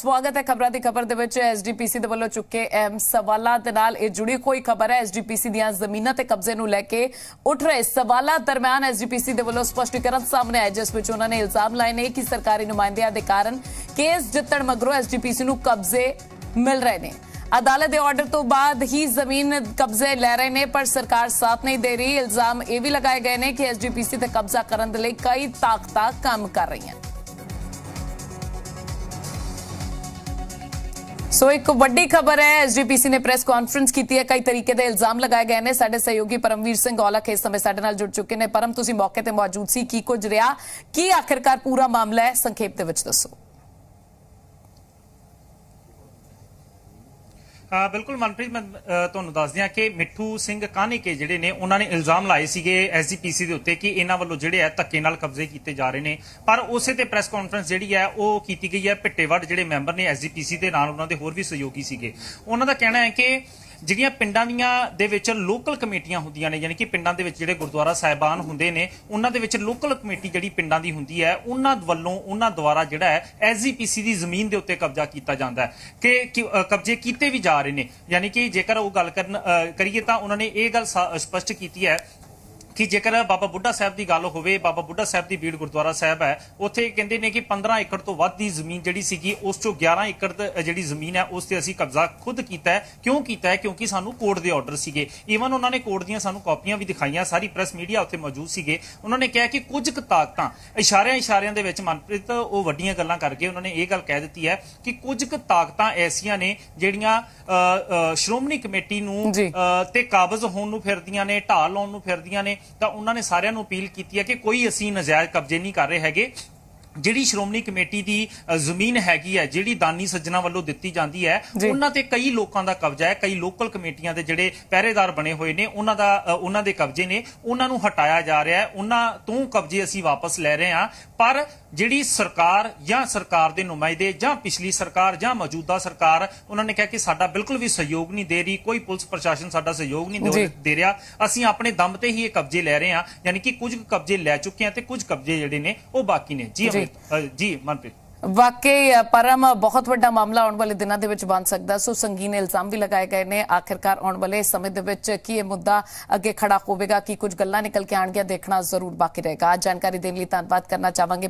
ਸਵਾਗਤ ਹੈ ਖਬਰਾਂ ਦੀ ਖਬਰ ਦੇ ਵਿੱਚ ਐਸਡੀਪੀਸੀ ਦੇ ਵੱਲੋਂ ਚੁੱਕੇ ਐਮ ਸਵਾਲਾਂ ਦੇ ਨਾਲ ਇਹ ਜੁੜੀ ਕੋਈ ਖਬਰ ਹੈ ਐਸਡੀਪੀਸੀ ਦੀਆਂ ਜ਼ਮੀਨਾਂ ਤੇ ਕਬਜ਼ੇ ਨੂੰ ਲੈ ਕੇ ਉੱਠ ਰਹੇ ਸਵਾਲਾਂ ਦਰਮਿਆਨ ਐਸਡੀਪੀਸੀ ਦੇ ਵੱਲੋਂ ਸਪਸ਼ਟੀਕਰਨ ਸਾਹਮਣੇ ਆਇਆ ਜਿਸ ਵਿੱਚ ਉਹਨਾਂ ਨੇ ਇਲਜ਼ਾਮ ਲਾਏ ਨੇ ਕਿ ਸਰਕਾਰੀ ਨੁਮਾਇੰਦਿਆਂ ਦੇ ਕਾਰਨ ਕੇਸ ਜਿੱਤਣ ਮਗਰੋਂ ਐਸਡੀਪੀਸੀ ਨੂੰ ਕਬਜ਼ੇ ਮਿਲ ਰਹੇ ਨੇ ਅਦਾਲਤ ਦੇ ਆਰਡਰ ਤੋਂ ਬਾਅਦ ਹੀ ਜ਼ਮੀਨ ਕਬਜ਼ੇ ਲੈ ਰਹੇ ਨੇ ਪਰ ਸਰਕਾਰ ਸਾਥ ਨਹੀਂ ਦੇ ਰਹੀ ਇਲਜ਼ਾਮ ਇਹ ਵੀ ਲਗਾਏ ਗਏ ਨੇ ਕਿ ਐਸਡੀਪੀਸੀ ਤੇ ਕਬਜ਼ਾ ਕਰਨ ਦੇ ਲਈ ਕਈ ਤਾਕਤਾਂ ਕੰਮ ਕਰ ਰਹੀਆਂ ਸੋ ਇੱਕ ਵੱਡੀ ਖਬਰ ਹੈ ਐਸਜੀਪੀਸੀ ਨੇ ਪ੍ਰੈਸ ਕਾਨਫਰੰਸ ਕੀਤੀ ਹੈ ਕਈ ਤਰੀਕੇ ਦੇ ਇਲਜ਼ਾਮ ਲਗਾਏ ਗਏ ਨੇ ਸਾਡੇ ਸਹਿਯੋਗੀ ਪਰਮਵੀਰ ਸਿੰਘ ਔਲਖ ਇਸ ਸਮੇਂ ਸਾਡੇ ਨਾਲ ਜੁੜ ਚੁੱਕੇ ਨੇ ਪਰਮ ਤੁਸੀਂ ਮੌਕੇ ਤੇ ਮੌਜੂਦ ਸੀ ਕੀ ਕੁਝ ਰਿਹਾ ਕੀ ਆਖਿਰਕਾਰ ਪੂਰਾ ਮਾਮਲਾ ਹੈ ਸੰਖੇਪ ਦੇ ਵਿੱਚ ਦੱਸੋ ਬਿਲਕੁਲ ਮਨਪ੍ਰੀਤ ਮੈਂ ਤੁਹਾਨੂੰ ਦੱਸ ਦਿਆਂ ਕਿ ਮਿੱਠੂ ਸਿੰਘ ਕਾਨੀਕੇ ਜਿਹੜੇ ਨੇ ਉਹਨਾਂ ਨੇ ਇਲਜ਼ਾਮ ਲਾਏ ਸੀਗੇ ਐਸਜੀਪੀਸੀ ਦੇ ਉੱਤੇ ਕਿ ਇਹਨਾਂ ਵੱਲੋਂ ਜਿਹੜੇ ਹੈ ਧੱਕੇ ਨਾਲ ਕਬਜ਼ੇ ਕੀਤੇ ਜਾ ਰਹੇ ਨੇ ਪਰ ਉਸੇ ਤੇ ਪ੍ਰੈਸ ਕਾਨਫਰੰਸ ਜਿਹੜੀ ਹੈ ਉਹ ਕੀਤੀ ਗਈ ਹੈ ਪਿੱਟੇਵੜ ਜਿਹੜੇ ਮੈਂਬਰ ਨੇ ਐਸਜੀਪੀਸੀ ਦੇ ਨਾਲ ਉਹਨਾਂ ਦੇ ਹੋਰ ਵੀ ਸਹਿਯੋਗੀ ਸੀਗੇ ਉਹਨਾਂ ਦਾ ਕਹਿਣਾ ਹੈ ਕਿ ਜਿਹੜੀਆਂ ਪਿੰਡਾਂ ਦੀਆਂ ਦੇ ਵਿੱਚ ਲੋਕਲ ਕਮੇਟੀਆਂ ਹੁੰਦੀਆਂ ਨੇ ਯਾਨੀ ਕਿ ਪਿੰਡਾਂ ਦੇ ਵਿੱਚ ਜਿਹੜੇ ਗੁਰਦੁਆਰਾ ਸਾਹਿਬਾਨ ਹੁੰਦੇ ਨੇ ਉਹਨਾਂ ਦੇ ਵਿੱਚ ਲੋਕਲ ਕਮੇਟੀ ਜਿਹੜੀ ਪਿੰਡਾਂ ਦੀ ਹੁੰਦੀ ਹੈ ਉਹਨਾਂ ਵੱਲੋਂ ਉਹਨਾਂ ਦੁਆਰਾ ਜਿਹੜਾ ਹੈ ਐਸਜੀਪੀਸੀ ਦੀ ਜ਼ਮੀਨ ਦੇ ਉੱਤੇ ਕਬਜ਼ਾ ਕੀਤਾ ਜਾਂਦਾ ਹੈ ਕਿ ਕਬਜ਼ੇ ਕੀਤੇ ਵੀ ਜਾ ਰਹੇ ਨੇ ਯਾਨੀ ਕਿ ਜੇਕਰ ਉਹ ਗੱਲ ਕਰਨ ਕਰੀਏ ਤਾਂ ਉਹਨਾਂ ਨੇ ਇਹ ਗੱਲ ਸਪਸ਼ਟ ਕੀਤੀ ਹੈ ਕਿ ਜੇਕਰ ਬਾਬਾ ਬੁੱਢਾ ਸਾਹਿਬ ਦੀ ਗੱਲ ਹੋਵੇ ਬਾਬਾ ਬੁੱਢਾ ਸਾਹਿਬ ਦੀ ਬੀੜ ਗੁਰਦੁਆਰਾ ਸਾਹਿਬ ਹੈ ਉੱਥੇ ਕਹਿੰਦੇ ਨੇ ਕਿ 15 ਏਕੜ ਤੋਂ ਵੱਧ ਦੀ ਜ਼ਮੀਨ ਜਿਹੜੀ ਸੀਗੀ ਉਸ ਤੋਂ 11 ਏਕੜ ਜਿਹੜੀ ਜ਼ਮੀਨ ਹੈ ਉਸ ਤੇ ਅਸੀਂ ਕਬਜ਼ਾ ਖੁਦ ਕੀਤਾ ਹੈ ਕਿਉਂ ਕੀਤਾ ਹੈ ਕਿਉਂਕਿ ਸਾਨੂੰ ਕੋਰਟ ਦੇ ਆਰਡਰ ਸੀਗੇ ਈਵਨ ਉਹਨਾਂ ਨੇ ਕੋਰਟ ਦੀਆਂ ਸਾਨੂੰ ਕਾਪੀਆਂ ਵੀ ਦਿਖਾਈਆਂ ਸਾਰੀ ਪ੍ਰੈਸ ਮੀਡੀਆ ਉੱਥੇ ਮੌਜੂਦ ਸੀਗੇ ਉਹਨਾਂ ਨੇ ਕਿਹਾ ਕਿ ਕੁਝ ਕੁ ਤਾਕਤਾਂ ਇਸ਼ਾਰਿਆਂ ਇਸ਼ਾਰਿਆਂ ਦੇ ਵਿੱਚ ਮਨਪ੍ਰੀਤ ਉਹ ਵੱਡੀਆਂ ਗੱਲਾਂ ਕਰਕੇ ਉਹਨਾਂ ਨੇ ਇਹ ਗੱਲ ਕਹਿ ਦਿੱਤੀ ਹੈ ਕਿ ਕੁਝ ਕੁ ਤਾਕਤਾਂ ਐਸੀਆਂ ਨੇ ਜਿਹੜੀਆਂ ਸ਼੍ਰੋਮਣੀ ਕਮੇਟੀ ਨੂੰ ਤੇ ਕਾਬਜ਼ ਹੋਣ ਨੂੰ ਫਿਰਦੀਆਂ ਨੇ ਢਾਲ ਲਾਉਣ ਨੂੰ ਫਿਰਦੀਆਂ ਨੇ ਤਾਂ ਉਹਨਾਂ ਨੇ ਸਾਰਿਆਂ ਨੂੰ ਅਪੀਲ ਕੀਤੀ ਹੈ ਕਿ ਕੋਈ ਅਸੀਂ ਨਜਾਇਜ਼ ਕਬਜ਼ੇ ਨਹੀਂ ਕਰ ਰਹੇ ਹੈਗੇ ਜਿਹੜੀ ਸ਼੍ਰੋਮਣੀ ਕਮੇਟੀ ਦੀ ਜ਼ਮੀਨ ਹੈਗੀ ਹੈ ਜਿਹੜੀ ਦਾਨੀ ਸੱਜਣਾ ਵੱਲੋਂ ਦਿੱਤੀ ਜਾਂਦੀ ਹੈ ਉਹਨਾਂ ਤੇ ਕਈ ਲੋਕਾਂ ਦਾ ਕਬਜ਼ਾ ਹੈ ਕਈ ਲੋਕਲ ਕਮੇਟੀਆਂ ਦੇ ਜਿਹੜੇ ਪਹਿਰੇਦਾਰ ਬਣੇ ਹੋਏ ਨੇ ਉਹਨਾਂ ਦਾ ਉਹਨਾਂ ਦੇ ਕਬਜ਼ੇ ਨੇ ਉਹਨਾਂ ਨੂੰ ਹਟਾਇਆ ਜਾ ਰਿਹਾ ਹੈ ਉਹਨਾਂ ਤੋਂ ਕਬਜ਼ੇ ਅਸੀਂ ਵਾਪਸ ਲੈ ਰਹੇ ਹਾਂ ਪਰ ਜਿਹੜੀ ਸਰਕਾਰ ਜਾਂ ਸਰਕਾਰ ਦੇ ਨੁਮਾਇਦੇ ਜਾਂ ਪਿਛਲੀ ਸਰਕਾਰ ਜਾਂ ਮੌਜੂਦਾ ਸਰਕਾਰ ਉਹਨਾਂ ਨੇ ਕਿਹਾ ਕਿ ਸਾਡਾ ਬਿਲਕੁਲ ਵੀ ਸਹਿਯੋਗ ਨਹੀਂ ਦੇ ਰਹੀ ਕੋਈ ਪੁਲਿਸ ਪ੍ਰਸ਼ਾਸਨ ਸਾਡਾ ਸਹਿਯੋਗ ਨਹੀਂ ਦੇ ਰਿਹਾ ਅਸੀਂ ਆਪਣੇ ਦਮ ਤੇ ਹੀ ਇਹ ਕਬਜ਼ੇ ਲੈ ਰਹੇ ਹਾਂ ਯਾਨੀ ਕਿ ਕੁਝ ਕਬਜ਼ੇ ਲੈ ਚੁੱਕੇ ਹਾਂ ਤੇ ਕੁਝ ਕਬਜ਼ੇ ਜਿਹੜੇ ਨੇ ਉਹ ਬਾਕੀ ਨੇ ਜੀ ਜੀ ਮਨਪ੍ਰੀਤ ਵਾਕਈ ਪਰਮ ਬਹੁਤ ਵੱਡਾ ਮਾਮਲਾ ਆਉਣ ਵਾਲੇ ਦਿਨਾਂ ਦੇ ਵਿੱਚ ਬਣ ਸਕਦਾ ਸੋ ਸੰਗੀਨ ਇਲਜ਼ਾਮ ਵੀ ਲਗਾਏ ਗਏ ਨੇ ਆਖਿਰਕਾਰ ਆਉਣ ਵਾਲੇ ਸਮੇਂ ਦੇ ਵਿੱਚ ਕੀ ਇਹ ਮੁੱਦਾ ਅੱਗੇ ਖੜਾ ਹੋਵੇਗਾ ਕੀ ਕੁਝ ਗੱਲਾਂ ਨਿਕਲ ਕੇ ਆਣਗੀਆਂ ਦੇਖਣਾ ਜ਼ਰੂਰ ਬਾਕੀ ਰਹੇਗਾ ਜਾਣਕਾਰੀ ਦੇਣ ਲਈ ਧੰਨਵਾਦ ਕਰਨਾ ਚਾਹਾਂਗੇ